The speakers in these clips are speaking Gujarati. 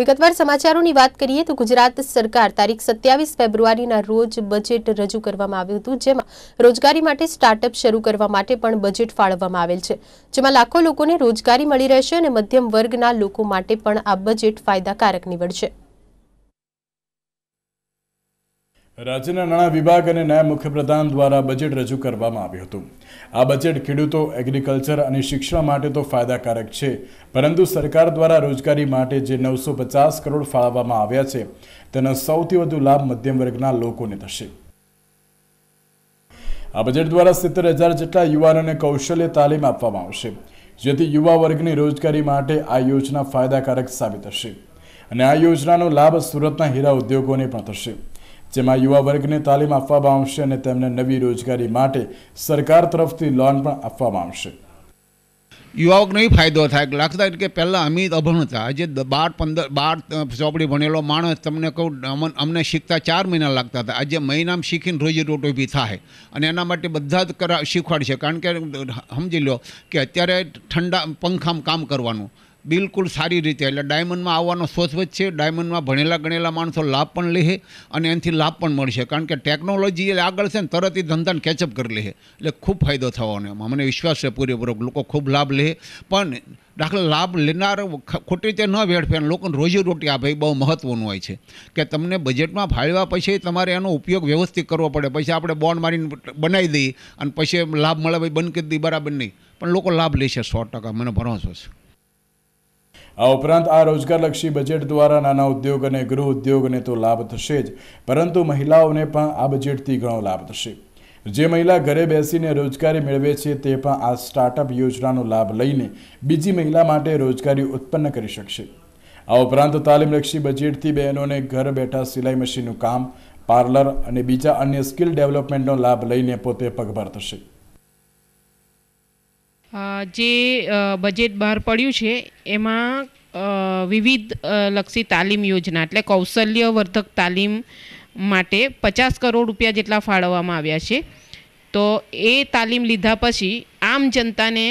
વિગતવાર સમાચારોની વાત કરીએ તો ગુજરાત સરકાર તારીખ સત્યાવીસ ફેબ્રુઆરીના રોજ બજેટ રજૂ કરવામાં આવ્યું હતું જેમાં રોજગારી માટે સ્ટાર્ટઅપ શરૂ કરવા માટે પણ બજેટ ફાળવવામાં આવેલ છે જેમાં લાખો લોકોને રોજગારી મળી રહેશે અને મધ્યમ વર્ગના લોકો માટે પણ આ બજેટ ફાયદાકારક નીવડશે રાજ્યના નાણાં વિભાગ અને નાયબ મુખ્યપ્રધાન દ્વારા બજેટ રજૂ કરવામાં આવ્યું હતું આ બજેટ ખેડૂતો એગ્રીકલ્ચર અને શિક્ષણ માટે તો ફાયદાકારક છે પરંતુ સરકાર દ્વારા રોજગારી માટે જે નવસો પચાસ કરોડ ફાળવવામાં આવ્યા છે તેનો સૌથી વધુ લાભ મધ્યમ વર્ગના લોકોને થશે આ બજેટ દ્વારા સિત્તેર હજાર જેટલા યુવાનોને કૌશલ્ય તાલીમ આપવામાં આવશે જેથી યુવા વર્ગની રોજગારી માટે આ યોજના ફાયદાકારક સાબિત થશે અને આ યોજનાનો લાભ સુરતના હીરા ઉદ્યોગોને પણ થશે જેમાં યુવા વર્ગને તાલીમ આપવામાં આવશે અને તેમને નવી રોજગારી માટે સરકાર તરફથી લોન પણ આપવામાં આવશે યુવાઓને ફાયદો થાય લાગતા કે પહેલાં અમે અભણ હતા આજે બાર પંદર બાર ચોપડી ભણેલો માણસ તમને કહું અમને અમને શીખતા ચાર મહિના લાગતા હતા આજે મહિનામાં શીખીને રોજી રોટો ઊભી થાય અને એના માટે બધા જ કરા શીખવાડશે કારણ કે સમજી લો કે અત્યારે ઠંડા પંખામાં કામ કરવાનું બિલકુલ સારી રીતે એટલે ડાયમંડમાં આવવાનો સોચ છે ડાયમંડમાં ભણેલા ગણેલા માણસો લાભ પણ લે અને એનાથી લાભ પણ મળશે કારણ કે ટેકનોલોજી એ આગળ છે ને તરત એ ધંધાને કેચઅપ કરી લે એટલે ખૂબ ફાયદો થવાનો એમાં મને વિશ્વાસ છે પૂરેપૂરો લોકો ખૂબ લાભ લે પણ દાખલા લાભ લેનાર ખોટી રીતે ન વેડફે લોકોને રોજીરોટી આપે એ બહુ મહત્ત્વનું હોય છે કે તમને બજેટમાં ફાળવ્યા પછી તમારે એનો ઉપયોગ વ્યવસ્થિત કરવો પડે પછી આપણે બોન્ડ મારીને બનાવી દઈએ અને પછી લાભ મળે ભાઈ બંધ કરી દઈએ બરાબર નહીં પણ લોકો લાભ લેશે સો ટકા મને ભરોસો છે આ ઉપરાંત આ રોજગારલક્ષી બજેટ દ્વારા નાના ઉદ્યોગ અને ગૃહ ઉદ્યોગને તો લાભ થશે જ પરંતુ મહિલાઓને પણ આ બજેટથી ઘણો લાભ થશે જે મહિલા ઘરે બેસીને રોજગારી મેળવે છે તે પણ આ સ્ટાર્ટઅપ યોજનાનો લાભ લઈને બીજી મહિલા માટે રોજગારી ઉત્પન્ન કરી શકશે આ ઉપરાંત તાલીમલક્ષી બજેટથી બહેનોને ઘર બેઠા સિલાઈ મશીનનું કામ પાર્લર અને બીજા અન્ય સ્કિલ ડેવલપમેન્ટનો લાભ લઈને પોતે પગભર થશે જે બજેટ બહાર પડ્યું છે એમાં વિવિધ લક્ષી તાલીમ યોજના એટલે કૌશલ્યવર્ધક તાલીમ માટે પચાસ કરોડ રૂપિયા જેટલા ફાળવવામાં આવ્યા છે તો એ તાલીમ લીધા પછી આમ જનતાને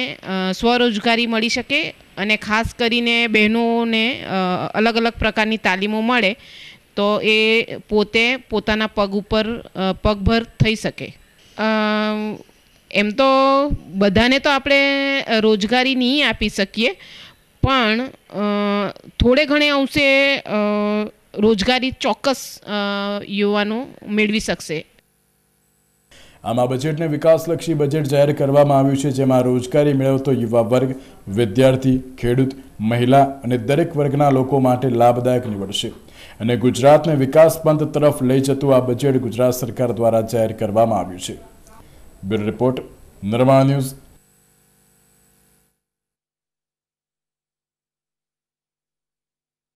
સ્વરોજગારી મળી શકે અને ખાસ કરીને બહેનોને અલગ અલગ પ્રકારની તાલીમો મળે તો એ પોતે પોતાના પગ ઉપર પગભર થઈ શકે એમ તો બધાને તો આપણે રોજગારી નહીં આપી શકીએ પણ થોડે ઘણે અંશે રોજગારી ચોક્કસ યુવાનો મેળવી શકશે આમાં બજેટને વિકાસલક્ષી બજેટ જાહેર કરવામાં આવ્યું છે જેમાં રોજગારી મેળવતો યુવા વર્ગ વિદ્યાર્થી ખેડૂત મહિલા અને દરેક વર્ગના લોકો માટે લાભદાયક નીવડશે અને ગુજરાતને વિકાસ પંથ તરફ લઈ જતું આ બજેટ ગુજરાત સરકાર દ્વારા જાહેર કરવામાં આવ્યું છે બ્યુરો રિપોર્ટ નિર્માણ ન્યૂઝ